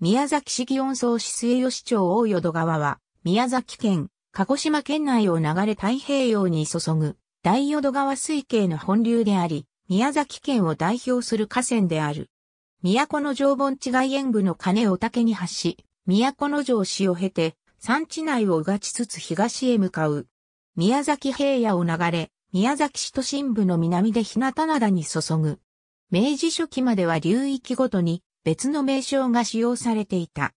宮崎市祇園総市末吉町大淀川は、宮崎県、鹿児島県内を流れ太平洋に注ぐ、大淀川水系の本流であり、宮崎県を代表する河川である。都の城盆地外縁部の金を竹に発し、都の城市を経て、山地内をうがちつつ東へ向かう。宮崎平野を流れ、宮崎市都心部の南で日向灘に注ぐ。明治初期までは流域ごとに別の名称が使用されていた。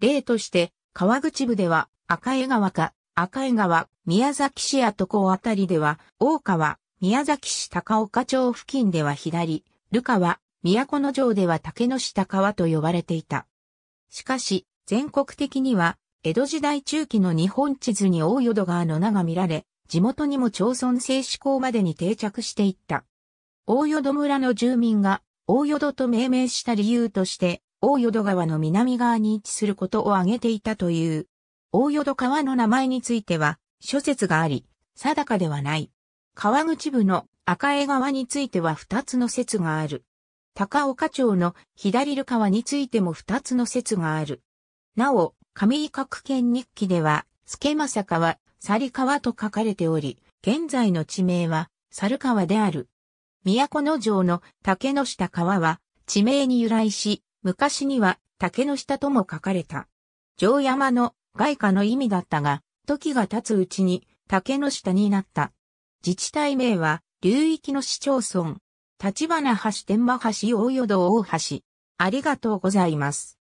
例として、川口部では赤江川か赤江川、宮崎市跡港あたりでは大川、宮崎市高岡町付近では左、ルカは、都の城では竹の下川と呼ばれていた。しかし、全国的には、江戸時代中期の日本地図に大淀川の名が見られ、地元にも町村制施行までに定着していった。大淀村の住民が大淀と命名した理由として、大淀川の南側に位置することを挙げていたという。大淀川の名前については、諸説があり、定かではない。川口部の赤江川については二つの説がある。高岡町の左流川についても二つの説がある。なお、上井角県日記では、助正川、猿川と書かれており、現在の地名は、猿川である。都城の竹の下川は地名に由来し、昔には竹の下とも書かれた。城山の外貨の意味だったが、時が経つうちに竹の下になった。自治体名は流域の市町村、立花橋天満橋大淀大橋。ありがとうございます。